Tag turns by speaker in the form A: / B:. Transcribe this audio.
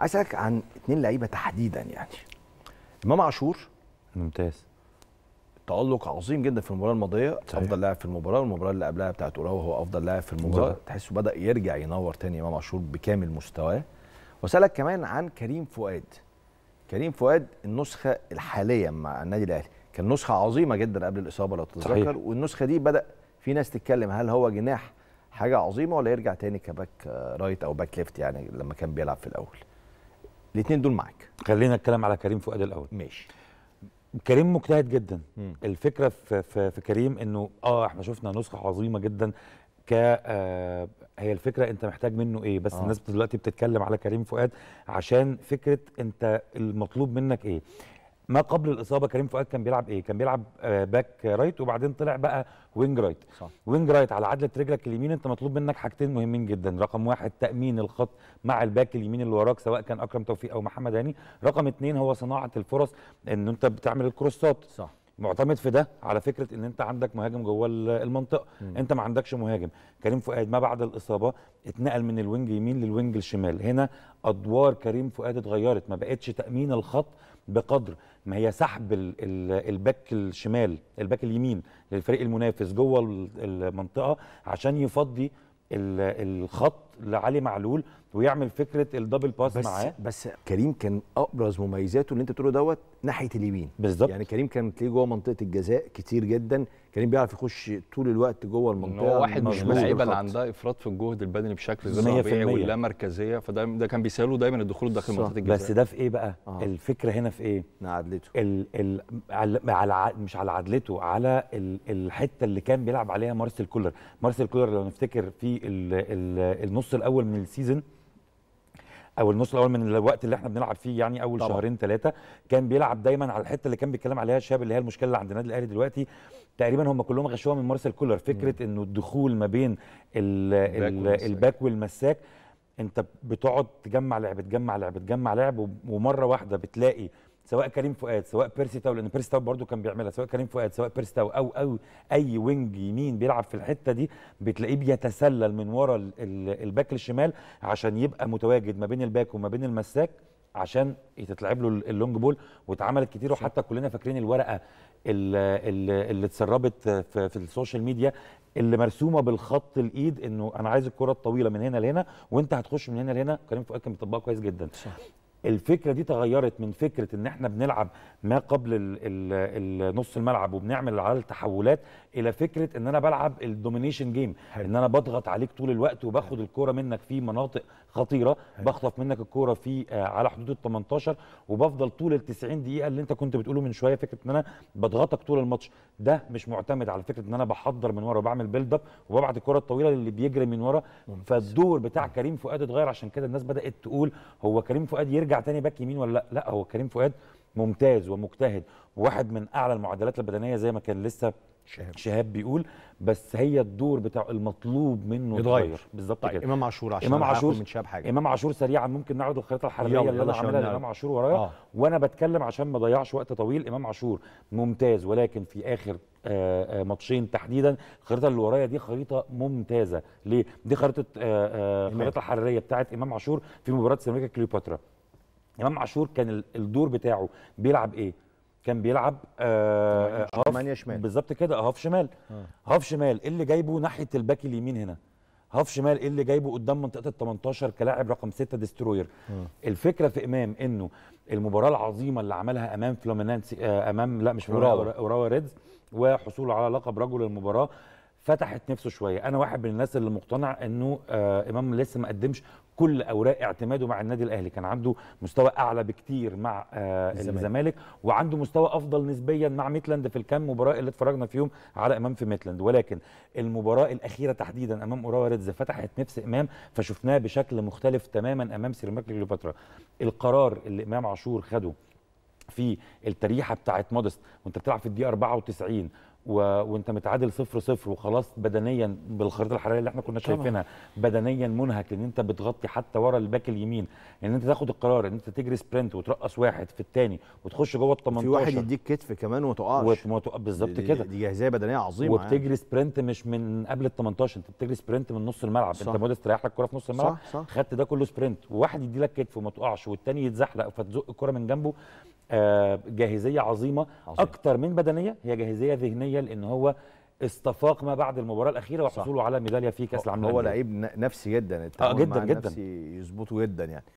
A: عايز اسالك عن اثنين لعيبه تحديدا يعني امام عاشور ممتاز تألق عظيم جدا في المباراه الماضيه صحيح. افضل لاعب في المباراه والمباراه اللي قبلها بتاعت اوراوا هو افضل لاعب في المباراه تحسه بدا يرجع ينور تاني امام عاشور بكامل مستواه وسالك كمان عن كريم فؤاد كريم فؤاد النسخه الحاليه مع النادي الاهلي كان نسخه عظيمه جدا قبل الاصابه لو تتذكر والنسخه دي بدا في ناس تتكلم هل هو جناح حاجه عظيمه ولا يرجع تاني كباك آه، رايت او باك ليفت يعني لما كان بيلعب في الاول الاثنين دول معاك خلينا الكلام على كريم فؤاد الاول ماشي كريم مجتهد جدا مم. الفكره في, في, في كريم انه اه احنا شفنا نسخه عظيمه جدا ك آه هي الفكره انت محتاج منه ايه بس آه. الناس دلوقتي بتتكلم على كريم فؤاد عشان فكره انت المطلوب منك ايه ما قبل الاصابه كريم فؤاد كان بيلعب ايه؟ كان بيلعب آه، باك رايت وبعدين طلع بقى وينج رايت. صح. وينج رايت على عدله رجلك اليمين انت مطلوب منك حاجتين مهمين جدا، رقم واحد تامين الخط مع الباك اليمين اللي وراك سواء كان اكرم توفيق او محمد هاني، رقم اثنين هو صناعه الفرص ان انت بتعمل الكروسات. صح. معتمد في ده على فكره ان انت عندك مهاجم جوه المنطقه انت ما عندكش مهاجم كريم فؤاد ما بعد الاصابه اتنقل من الوينج يمين للوينج الشمال هنا ادوار كريم فؤاد اتغيرت ما بقتش تامين الخط بقدر ما هي سحب الباك الشمال الباك اليمين للفريق المنافس جوه المنطقه عشان يفضي الخط لعلي معلول ويعمل فكره الدبل باس بس معاه بس كريم كان ابرز مميزاته اللي انت بتقوله دوت ناحيه اليمين بالظبط يعني كريم كان تلاقيه جوه منطقه الجزاء كتير جدا كريم بيعرف يخش طول الوقت جوه المنطقه هو واحد مش اللعيبه اللي عندها افراط في الجهد البدني بشكل زي طبيعي ولا مركزيه فده ده كان بيسهله دايما الدخول داخل منطقه الجزاء بس ده في ايه بقى آه. الفكره هنا في ايه عدلته ال ال على مش على عدلته على الحته اللي كان بيلعب عليها مارسيل كولر مارسيل كولر لو نفتكر في النص النص الاول من السيزون او النص الاول من الوقت اللي احنا بنلعب فيه يعني اول طبعا. شهرين ثلاثه كان بيلعب دايما على الحته اللي كان بيتكلم عليها شاب اللي هي المشكله اللي عند النادي الاهلي دلوقتي تقريبا هم كلهم غشوها من مارسيل كولر فكره انه الدخول ما بين الباك والمساك انت بتقعد تجمع لعب تجمع لعب تجمع لعب ومره واحده بتلاقي سواء كريم فؤاد سواء بيرسي تاو لان بيرسي تاو برضه كان بيعملها سواء كريم فؤاد سواء بيرسي تاو او او اي وينج يمين بيلعب في الحته دي بتلاقيه بيتسلل من ورا الباك الشمال عشان يبقى متواجد ما بين الباك وما بين المساك عشان تتلعب له اللونج بول واتعملت كتير وحتى كلنا فاكرين الورقه اللي, اللي اتسربت في, في السوشيال ميديا اللي مرسومه بالخط الايد انه انا عايز الكره الطويله من هنا لهنا وانت هتخش من هنا لهنا كريم فؤاد كان بيطبقها كويس جدا صح. الفكره دي تغيرت من فكره ان احنا بنلعب ما قبل الـ الـ نص الملعب وبنعمل على التحولات الى فكره ان انا بلعب الدومينيشن جيم ان انا بضغط عليك طول الوقت وباخد الكوره منك في مناطق خطيره بخطف منك الكوره في آه، على حدود ال 18 وبفضل طول ال 90 دقيقه اللي انت كنت بتقوله من شويه فكره ان انا بضغطك طول الماتش ده مش معتمد على فكره ان انا بحضر من ورا وبعمل بيلد اب وببعت الكوره الطويله اللي بيجري من ورا فالدور بتاع كريم فؤاد اتغير عشان كده الناس بدات تقول هو كريم فؤاد يرجع هيرجع تاني باك يمين ولا لا لا هو كريم فؤاد ممتاز ومجتهد وواحد من اعلى المعدلات البدنيه زي ما كان لسه شهاب شهاب بيقول بس هي الدور بتاع المطلوب منه يتغير بالظبط طيب كده امام عاشور عشان امام عاشور من شهاب حاجه امام عاشور سريعا ممكن نعرض الخريطه الحراريه اللي انا عاملها لامام عاشور ورايا آه. وانا بتكلم عشان ما اضيعش وقت طويل امام عاشور ممتاز ولكن في اخر آه، آه، ماتشين تحديدا الخريطه اللي ورايا دي خريطه ممتازه ليه دي خريطه آه، الخريطه الحراريه بتاعه امام عاشور في مباراه سيراميكا كليوباترا امام عاشور كان الدور بتاعه بيلعب ايه؟ كان بيلعب آه هاف شمال بالظبط كده آه، هاف شمال آه. هاف شمال ايه اللي جايبه ناحيه الباك اليمين هنا؟ هاف شمال ايه اللي جايبه قدام منطقه ال 18 كلاعب رقم 6 ديستروير آه. الفكره في امام انه المباراه العظيمه اللي عملها امام فلومينانسي آه امام لا مش اوراوا ريدز وحصوله على لقب رجل المباراه فتحت نفسه شويه انا واحد من الناس اللي مقتنع انه آه امام لسه ما قدمش كل اوراق اعتماده مع النادي الاهلي كان عنده مستوى اعلى بكتير مع آه الزمالك وعنده مستوى افضل نسبيا مع ميتلاند في الكام مباراه اللي اتفرجنا فيهم على امام في ميتلاند ولكن المباراه الاخيره تحديدا امام اوراوا ريدز فتحت نفس امام فشفناه بشكل مختلف تماما امام سيراميكا كليوباترا القرار اللي امام عاشور خده في التريحه بتاعت مودست وانت بتلعب في الدقيقه 94 و... وانت متعادل صفر صفر وخلاص بدنيا بالخريطه الحراريه اللي احنا كنا شايفينها بدنيا منهك ان انت بتغطي حتى ورا الباك اليمين ان انت تاخد القرار ان انت تجري سبرنت وترقص واحد في الثاني وتخش جوه ال 18 في واحد يديك كتف كمان وما تقعش وت... بالظبط كده دي جاهزيه بدنيه عظيمه يعني. وبتجري يعني. سبرنت مش من قبل ال 18 انت بتجري سبرنت من نص الملعب صح. انت مودست رايح لك الكوره في نص الملعب صح. صح. خدت ده كله سبرنت وواحد يدي لك كتف وما تقعش والثاني يتزحلق فتزق الكوره من جنبه آه، جاهزيه عظيمه عظيم. اكتر من بدنيه هي جاهزيه ذهنيه لان هو استفاق ما بعد المباراه الاخيره وحصوله على ميداليه في كاس العالم هو لعيب نفسي جدا آه، التعامل آه جدا مع جدا يظبطه جدا يعني